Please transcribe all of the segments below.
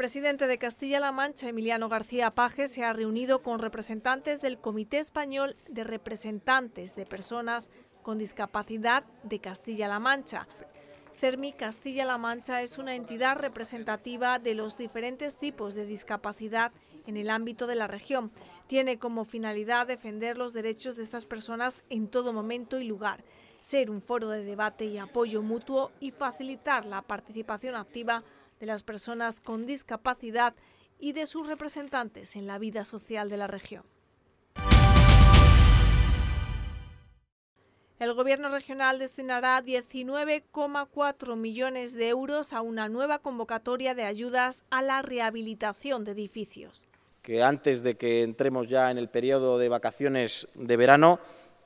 presidente de Castilla-La Mancha, Emiliano García Paje, se ha reunido con representantes del Comité Español de Representantes de Personas con Discapacidad de Castilla-La Mancha. CERMI Castilla-La Mancha es una entidad representativa de los diferentes tipos de discapacidad en el ámbito de la región. Tiene como finalidad defender los derechos de estas personas en todo momento y lugar, ser un foro de debate y apoyo mutuo y facilitar la participación activa de las personas con discapacidad y de sus representantes en la vida social de la región. El Gobierno regional destinará 19,4 millones de euros a una nueva convocatoria de ayudas a la rehabilitación de edificios. Que antes de que entremos ya en el periodo de vacaciones de verano,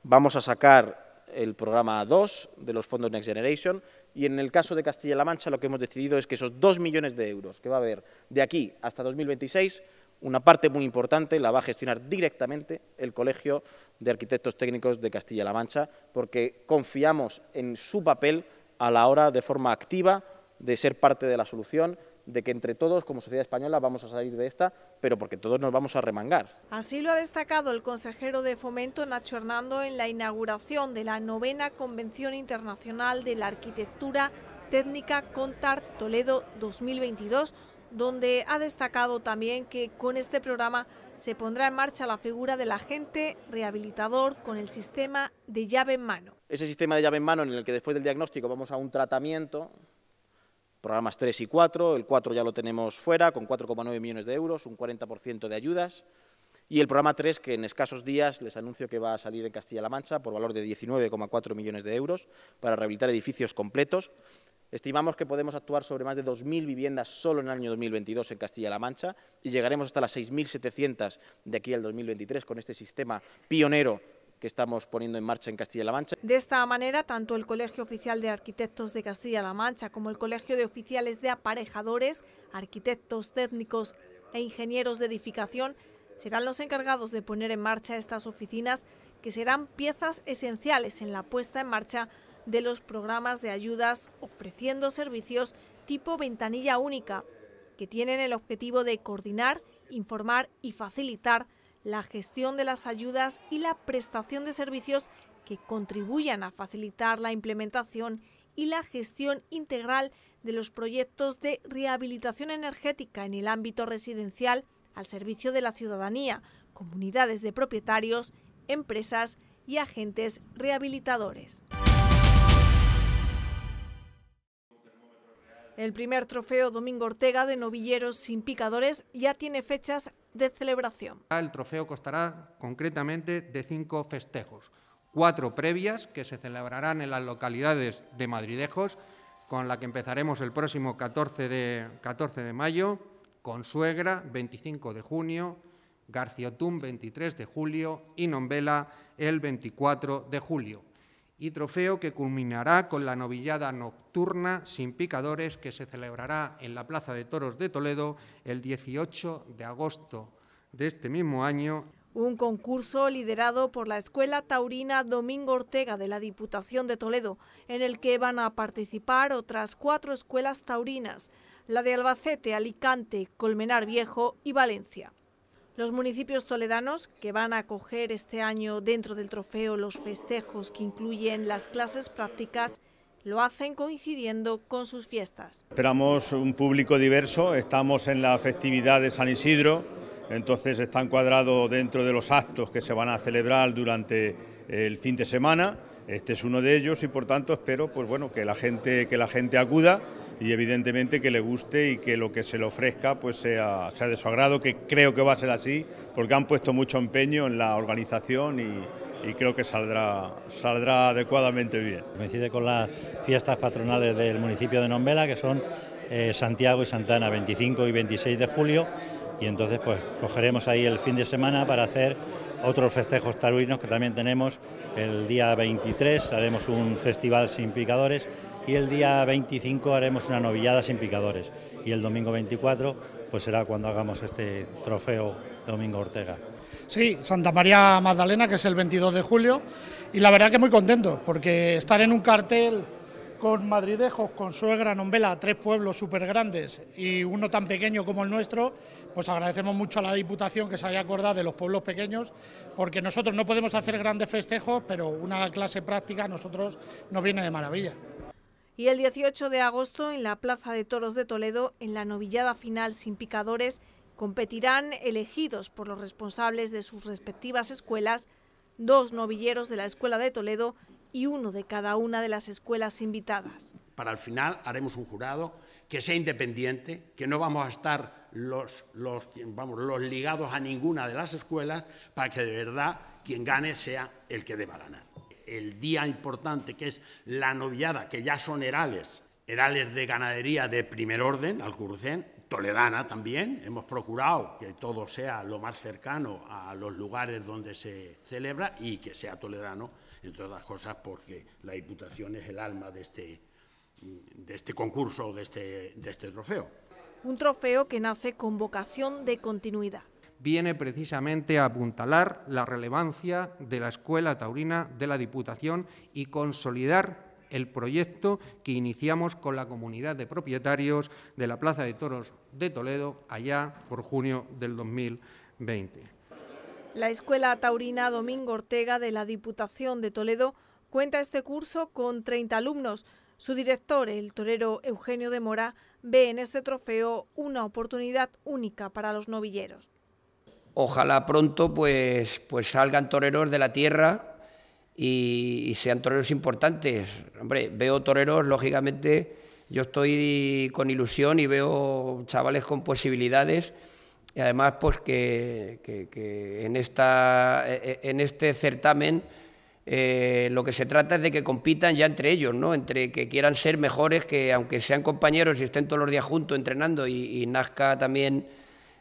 vamos a sacar el programa 2 de los fondos Next Generation, y en el caso de Castilla-La Mancha lo que hemos decidido es que esos dos millones de euros que va a haber de aquí hasta 2026, una parte muy importante la va a gestionar directamente el Colegio de Arquitectos Técnicos de Castilla-La Mancha, porque confiamos en su papel a la hora de forma activa de ser parte de la solución de que entre todos, como sociedad española, vamos a salir de esta, pero porque todos nos vamos a remangar. Así lo ha destacado el consejero de Fomento, Nacho Hernando, en la inauguración de la novena Convención Internacional de la Arquitectura Técnica Contar Toledo 2022, donde ha destacado también que con este programa se pondrá en marcha la figura del agente rehabilitador con el sistema de llave en mano. Ese sistema de llave en mano en el que después del diagnóstico vamos a un tratamiento programas 3 y 4, el 4 ya lo tenemos fuera, con 4,9 millones de euros, un 40% de ayudas, y el programa 3, que en escasos días les anuncio que va a salir en Castilla-La Mancha por valor de 19,4 millones de euros para rehabilitar edificios completos. Estimamos que podemos actuar sobre más de 2.000 viviendas solo en el año 2022 en Castilla-La Mancha y llegaremos hasta las 6.700 de aquí al 2023 con este sistema pionero que estamos poniendo en marcha en Castilla-La Mancha. De esta manera, tanto el Colegio Oficial de Arquitectos de Castilla-La Mancha como el Colegio de Oficiales de Aparejadores, Arquitectos Técnicos e Ingenieros de Edificación serán los encargados de poner en marcha estas oficinas que serán piezas esenciales en la puesta en marcha de los programas de ayudas ofreciendo servicios tipo ventanilla única, que tienen el objetivo de coordinar, informar y facilitar la gestión de las ayudas y la prestación de servicios que contribuyan a facilitar la implementación y la gestión integral de los proyectos de rehabilitación energética en el ámbito residencial al servicio de la ciudadanía, comunidades de propietarios, empresas y agentes rehabilitadores. El primer trofeo Domingo Ortega de Novilleros sin Picadores ya tiene fechas celebración. El trofeo costará concretamente de cinco festejos, cuatro previas que se celebrarán en las localidades de Madridejos, con la que empezaremos el próximo 14 de, 14 de mayo, Consuegra 25 de junio, Garciotún 23 de julio y Nombela el 24 de julio y trofeo que culminará con la novillada nocturna sin picadores que se celebrará en la Plaza de Toros de Toledo el 18 de agosto de este mismo año. Un concurso liderado por la Escuela Taurina Domingo Ortega de la Diputación de Toledo, en el que van a participar otras cuatro escuelas taurinas, la de Albacete, Alicante, Colmenar Viejo y Valencia. Los municipios toledanos, que van a acoger este año dentro del trofeo los festejos que incluyen las clases prácticas, lo hacen coincidiendo con sus fiestas. Esperamos un público diverso, estamos en la festividad de San Isidro, entonces está encuadrado dentro de los actos que se van a celebrar durante el fin de semana. Este es uno de ellos y por tanto espero pues bueno, que, la gente, que la gente acuda y evidentemente que le guste y que lo que se le ofrezca pues sea, de su agrado, que creo que va a ser así, porque han puesto mucho empeño en la organización y, creo que saldrá, saldrá adecuadamente bien. Coincide con las fiestas patronales del municipio de Nombela, que son eh, Santiago y Santana, 25 y 26 de julio, y entonces pues cogeremos ahí el fin de semana para hacer otros festejos taruinos... que también tenemos el día 23, haremos un festival sin picadores y el día 25 haremos una novillada sin picadores y el domingo 24 pues será cuando hagamos este trofeo Domingo Ortega. Sí, Santa María Magdalena, que es el 22 de julio, y la verdad que muy contento, porque estar en un cartel con madridejos, con suegra, Nombela, tres pueblos súper grandes y uno tan pequeño como el nuestro, pues agradecemos mucho a la Diputación que se haya acordado de los pueblos pequeños, porque nosotros no podemos hacer grandes festejos, pero una clase práctica a nosotros nos viene de maravilla y el 18 de agosto en la Plaza de Toros de Toledo, en la novillada final sin picadores, competirán elegidos por los responsables de sus respectivas escuelas, dos novilleros de la Escuela de Toledo y uno de cada una de las escuelas invitadas. Para el final haremos un jurado que sea independiente, que no vamos a estar los, vamos, los ligados a ninguna de las escuelas, para que de verdad quien gane sea el que deba ganar el día importante que es la noviada, que ya son herales, herales de ganadería de primer orden, al Curucén, Toledana también. Hemos procurado que todo sea lo más cercano a los lugares donde se celebra y que sea toledano, entre las cosas, porque la Diputación es el alma de este, de este concurso, de este, de este trofeo. Un trofeo que nace con vocación de continuidad viene precisamente a apuntalar la relevancia de la Escuela Taurina de la Diputación y consolidar el proyecto que iniciamos con la comunidad de propietarios de la Plaza de Toros de Toledo allá por junio del 2020. La Escuela Taurina Domingo Ortega de la Diputación de Toledo cuenta este curso con 30 alumnos. Su director, el torero Eugenio de Mora, ve en este trofeo una oportunidad única para los novilleros ojalá pronto pues, pues salgan toreros de la tierra y, sean toreros importantes. Hombre, veo toreros, lógicamente, yo estoy con ilusión y veo chavales con posibilidades. Y además, pues que, en, esta, e, e, en este certamen eh, lo que se trata es de que compitan ya entre ellos, ¿no? Entre que quieran ser mejores, que aunque sean compañeros y estén todos los días juntos entrenando y nazca también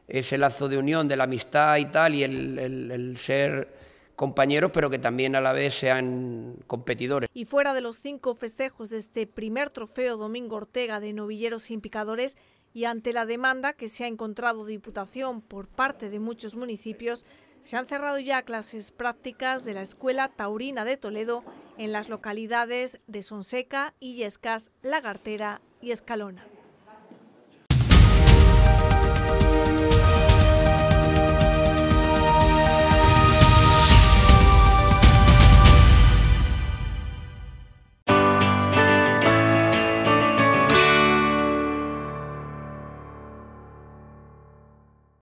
ese lazo de unión, de la amistad y tal, y el, ser compañeros, pero que también a la vez sean competidores. Y fuera de los cinco festejos de este primer trofeo Domingo Ortega de novilleros sin picadores, y ante la demanda que se ha encontrado Diputación por parte de muchos municipios, se han cerrado ya clases prácticas de la Escuela Taurina de Toledo en las localidades de Sonseca, Illescas, Lagartera y Escalona.